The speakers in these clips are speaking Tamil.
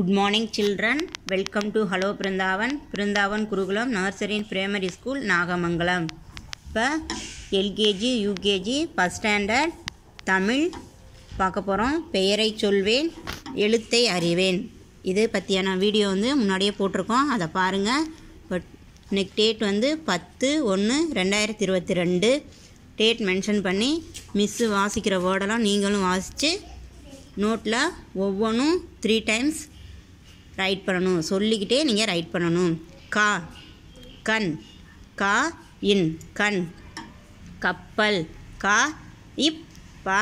good morning children welcome to hello Brindavan Brindavan Gurukulam nursery primary school Nagamangalam இப்போ LKG UKG first standard Tamil பார்க்க போகிறோம் பெயரை சொல்வேன் எழுத்தை அறிவேன் இது பற்றியான வீடியோ வந்து முன்னாடியே போட்டிருக்கோம் அதை பாருங்கள் பட் இன்னைக்கு டேட் வந்து பத்து ஒன்று ரெண்டாயிரத்தி இருபத்தி ரெண்டு டேட் மென்ஷன் பண்ணி மிஸ்ஸு வாசிக்கிற வேர்டெல்லாம் நீங்களும் வாசித்து நோட்டில் ஒவ்வொன்றும் த்ரீ டைம்ஸ் ரைட் பண்ணணும் சொல்லிக்கிட்டே நீங்கள் ரைட் பண்ணணும் கா கண் கா இன் கண் கப்பல் கா இப் பா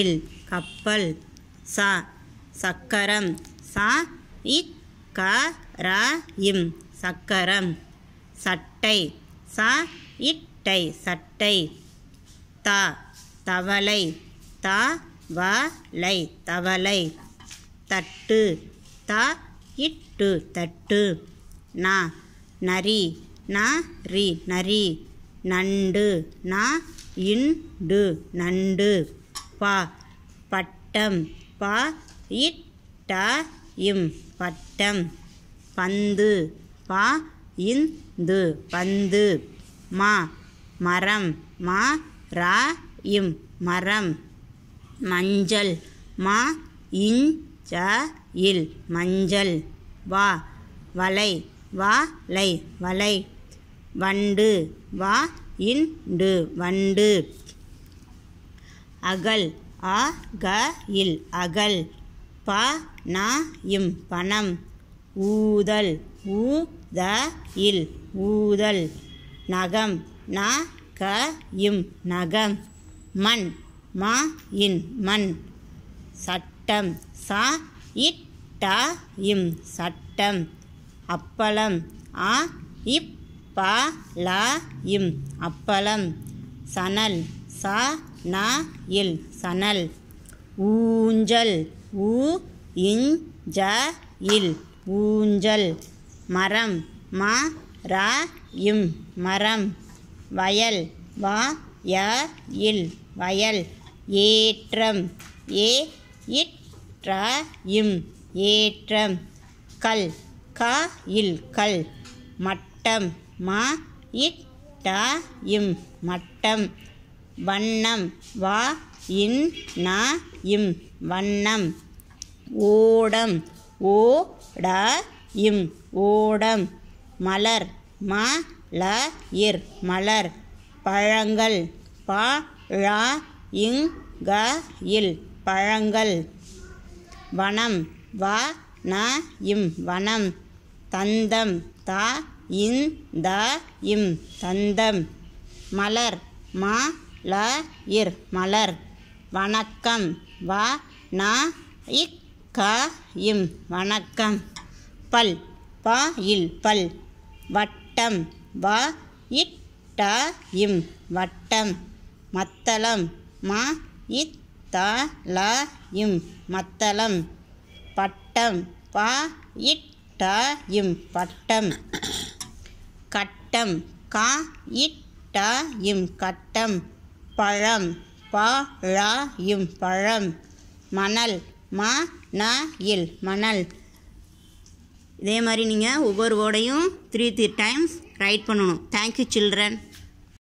இல் கப்பல் சா சக்கரம் சா இ க ரா இம் சக்கரம் சட்டை சா இட்டை சட்டை தா தவளை தா வ லை தவளை தட்டு த இட்டு தட்டு நா நரி நா ரி நரி நண்டு நா இண்டு நண்டு பா பட்டம் பா இட்டா இம் பட்டம் பந்து பா இந்து பந்து மா மரம் மா ரா இம் மரம் மஞ்சள் மா இஞ்ச இல் மஞ்சள் வா வலை வா லை வலை வண்டு வா இண்டு வண்டு அகல் ஆ க இல் அகல் ப ந இம் பணம் ஊதல் ஊ த இல் ஊதல் நகம் ந க இம் நகம் மண் மா இன் மண் சட்டம் சா இட்ட இம் சட்டம் அப்பளம் ஆ இப் ப இம் அப்பளம் சனல் ச ந இல் சனல் ஊஞ்சல் ஊ இஞ் ஜ இல் ஊஞ்சல் மரம் ம ரா இம் மரம் வயல் வ ய இல் வயல் ஏற்றம் ஏ இட் இம் ஏற்றம் கல் க இல் கல் மட்டம் மா இட்டா இம் மட்டம் வண்ணம் வா இன் நா இம் வண்ணம் ஓடம் ஓ டா இம் ஓடம் மலர் ம ல இர் மலர் பழங்கள் ப ழ இங் க இல் பழங்கள் வனம் வ ந இம் வனம் தந்தம் தா இன் த இம் தந்தம் மலர் மா ல இர் மலர் வணக்கம் வா ந இக் க இம் வணக்கம் பல் ப இல் பல் வட்டம் வ இட் ட இம் வட்டம் மத்தளம் மா இத் த ல இம் மத்தளம் பட்டம் ப இட் இம் பட்டம் கட்டம் க இட் இம் கட்டம் பழம் ப ழ இம் பழம் மணல் ம ந இல் மணல் இதே மாதிரி நீங்கள் ஒவ்வொரு வேர்டையும் த்ரீ த்ரீ டைம்ஸ் ரைட் பண்ணணும் தேங்க்யூ சில்ட்ரன்